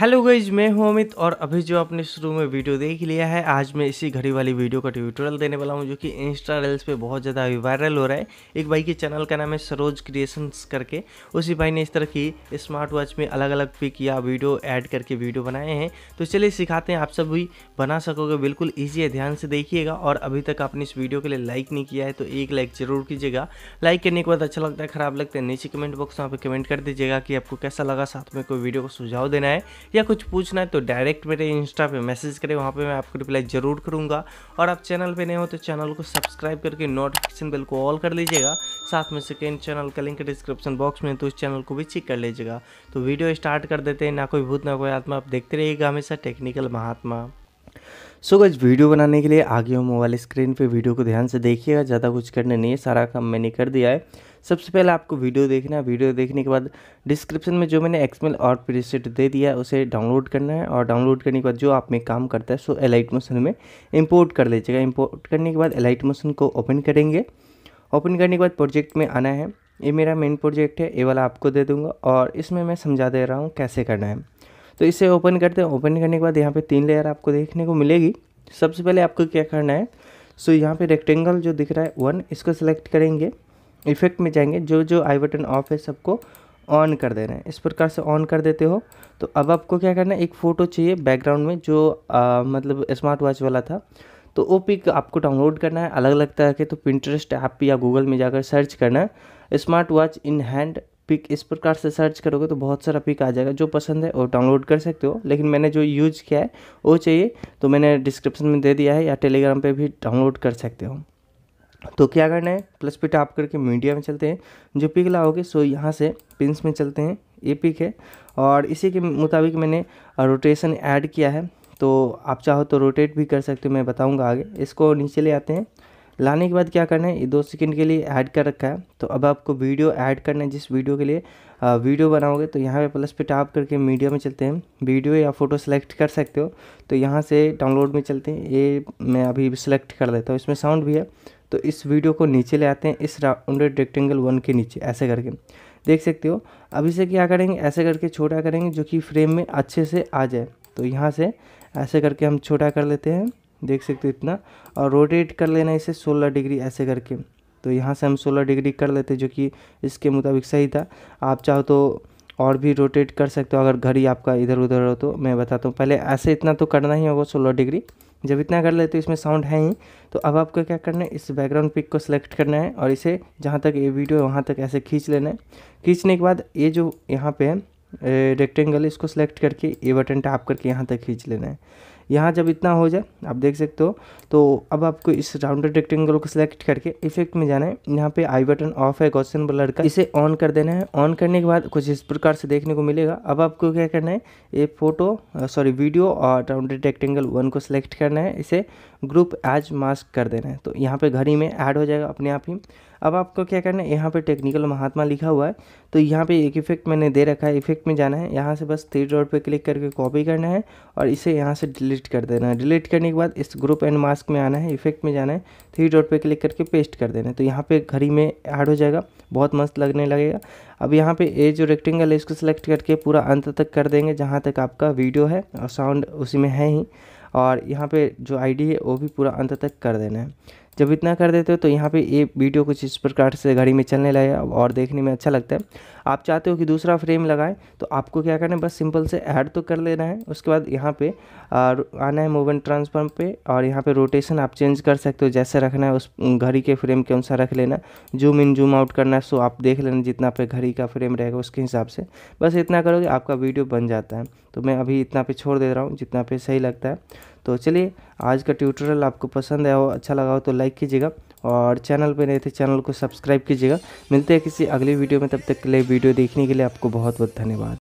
hello guys मैं हूं अमित और अभी जो आपने शुरू में वीडियो देख लिया है आज मैं इसी घड़ी वाली वीडियो का ट्यूटोरियल देने वाला हूं जो कि इंस्टा रील्स पे बहुत ज़्यादा वायरल हो रहा है एक भाई के चैनल का नाम है सरोज क्रिएशंस करके उसी भाई ने इस तरह की स्मार्ट वॉच में अलग अलग पिक या वीडियो ऐड करके वीडियो बनाए हैं तो चलिए सिखाते हैं आप सब भी बना सकोगे बिल्कुल ईजी है ध्यान से देखिएगा और अभी तक आपने इस वीडियो के लिए लाइक नहीं किया है तो एक लाइक ज़रूर कीजिएगा लाइक करने के बाद अच्छा लगता है खराब लगता है नीचे कमेंट बॉक्स में आप कमेंट कर दीजिएगा कि आपको कैसा लगा साथ में कोई वीडियो को सुझाव देना है या कुछ पूछना है तो डायरेक्ट मेरे इंस्टा पे मैसेज करें वहाँ पे मैं आपको रिप्लाई ज़रूर करूँगा और आप चैनल पे नए हो तो चैनल को सब्सक्राइब करके नोटिफिकेशन बेल को ऑल कर लीजिएगा साथ में सेकेंड चैनल का लिंक डिस्क्रिप्शन बॉक्स में तो उस चैनल को भी चेक कर लीजिएगा तो वीडियो स्टार्ट कर देते हैं ना कोई भूत ना कोई आत्मा आप देखते रहिएगा हमेशा टेक्निकल महात्मा सो so, गज वीडियो बनाने के लिए आगे हम मोबाइल स्क्रीन पे वीडियो को ध्यान से देखिएगा ज़्यादा कुछ करने नहीं है सारा काम मैंने कर दिया है सबसे पहले आपको वीडियो देखना है वीडियो देखने के बाद डिस्क्रिप्शन में जो मैंने एक्समेल और प्रीसेट दे दिया है उसे डाउनलोड करना है और डाउनलोड करने के बाद जो आप में काम करता है सो एलाइट मोशन में इम्पोर्ट कर लीजिएगा इम्पोर्ट करने के बाद एलाइट मोशन को ओपन करेंगे ओपन करने के बाद प्रोजेक्ट में आना है ये मेरा मेन प्रोजेक्ट है ये वाला आपको दे दूँगा और इसमें मैं समझा दे रहा हूँ कैसे करना है तो इसे ओपन करते हैं ओपन करने के बाद यहाँ पे तीन लेयर आपको देखने को मिलेगी सबसे पहले आपको क्या करना है सो यहाँ पे रेक्टेंगल जो दिख रहा है वन इसको सिलेक्ट करेंगे इफेक्ट में जाएंगे जो जो आई बटन ऑफ है सबको ऑन कर देना है इस प्रकार से ऑन कर देते हो तो अब आपको क्या करना है एक फ़ोटो चाहिए बैकग्राउंड में जो आ, मतलब स्मार्ट वॉच वाला था तो ओ पिक आपको डाउनलोड करना है अलग अलग तरह के तो पिंटरेस्ट ऐप या गूगल में जाकर सर्च करना है smart watch in hand pick इस प्रकार से सर्च करोगे तो बहुत सारा पिक आ जाएगा जो पसंद है वो डाउनलोड कर सकते हो लेकिन मैंने जो यूज़ किया है वो चाहिए तो मैंने डिस्क्रिप्शन में दे दिया है या टेलीग्राम पे भी डाउनलोड कर सकते हो तो क्या करना है प्लस पे आप करके मीडिया में चलते हैं जो पिक लाओगे सो यहाँ से पिंस में चलते हैं ये पिक है और इसी के मुताबिक मैंने रोटेशन ऐड किया है तो आप चाहो तो रोटेट भी कर सकते हो मैं बताऊँगा आगे इसको नीचे ले आते हैं लाने के बाद क्या करना है ये दो सेकेंड के लिए ऐड कर रखा है तो अब आपको वीडियो ऐड करना है जिस वीडियो के लिए वीडियो बनाओगे तो यहाँ पे प्लस पे टैप करके मीडिया में चलते हैं वीडियो या फोटो सेलेक्ट कर सकते हो तो यहाँ से डाउनलोड में चलते हैं ये मैं अभी सेलेक्ट कर देता हूँ इसमें साउंड भी है तो इस वीडियो को नीचे ले आते हैं इस राउंडेड रेक्टेंगल वन के नीचे ऐसे करके देख सकते हो अभी से क्या करेंगे ऐसे करके छोटा करेंगे जो कि फ्रेम में अच्छे से आ जाए तो यहाँ से ऐसे करके हम छोटा कर लेते हैं देख सकते हो इतना और रोटेट कर लेना इसे 16 डिग्री ऐसे करके तो यहाँ से हम 16 डिग्री कर लेते जो कि इसके मुताबिक सही था आप चाहो तो और भी रोटेट कर सकते हो अगर घड़ी आपका इधर उधर हो तो मैं बताता हूँ पहले ऐसे इतना तो करना ही होगा सोलह डिग्री जब इतना कर लेते हो इसमें साउंड है ही तो अब आपको क्या करना है इस बैकग्राउंड पिक को सिलेक्ट करना है और इसे जहाँ तक ये वीडियो है वहाँ तक ऐसे खींच लेना है खींचने के बाद ये जो यहाँ पे है रेक्टेंगल इसको सिलेक्ट करके ये बटन टैप करके यहाँ तक खींच लेना है यहाँ जब इतना हो जाए आप देख सकते हो तो अब आपको इस राउंडेड रेक्टेंगल को सिलेक्ट करके इफेक्ट में जाना है यहाँ पे आई बटन ऑफ है क्वेश्चन ब्लर का इसे ऑन कर देना है ऑन करने के बाद कुछ इस प्रकार से देखने को मिलेगा अब आपको क्या करना है ये फोटो सॉरी वीडियो और राउंडेड रेक्टेंगल वन को सिलेक्ट करना है इसे ग्रुप एज मास्क कर देना है तो यहाँ पर घड़ी में ऐड हो जाएगा अपने आप ही अब आपको क्या करना है यहाँ पे टेक्निकल महात्मा लिखा हुआ है तो यहाँ पे एक इफेक्ट मैंने दे रखा है इफेक्ट में जाना है यहाँ से बस थ्री डॉट पे क्लिक करके कॉपी करना है और इसे यहाँ से डिलीट कर देना है डिलीट करने के बाद इस ग्रुप एंड मास्क में आना है इफेक्ट में जाना है थ्री डॉट पर क्लिक करके पेस्ट कर देना है तो यहाँ पर घड़ी में ऐड हो जाएगा बहुत मस्त लगने लगेगा अब यहाँ पे ये जो रेक्टेंगल है इसको सेलेक्ट करके पूरा अंत तक कर देंगे जहाँ तक आपका वीडियो है और साउंड उसी में है ही और यहाँ पे जो आईडी है वो भी पूरा अंत तक कर देना है जब इतना कर देते हो तो यहाँ पे ये वीडियो कुछ इस प्रकार से घड़ी में चलने लगे और देखने में अच्छा लगता है आप चाहते हो कि दूसरा फ्रेम लगाएं तो आपको क्या करना है बस सिंपल से ऐड तो कर लेना है उसके बाद यहाँ पे आना है मूवमेंट ट्रांसफॉर्म पे और यहाँ पे रोटेशन आप चेंज कर सकते हो जैसे रखना है उस घड़ी के फ्रेम के अनुसार रख लेना जूम इन जूम आउट करना है सो आप देख लेना जितना पे घड़ी का फ्रेम रहेगा उसके हिसाब से बस इतना करोगे आपका वीडियो बन जाता है तो मैं अभी इतना पे छोड़ दे रहा हूँ जितना पे सही लगता है तो चलिए आज का ट्यूटोरियल आपको पसंद आया हो अच्छा लगा हो तो लाइक कीजिएगा और चैनल पर नए थे चैनल को सब्सक्राइब कीजिएगा मिलते हैं किसी अगले वीडियो में तब तक के लिए वीडियो देखने के लिए आपको बहुत बहुत धन्यवाद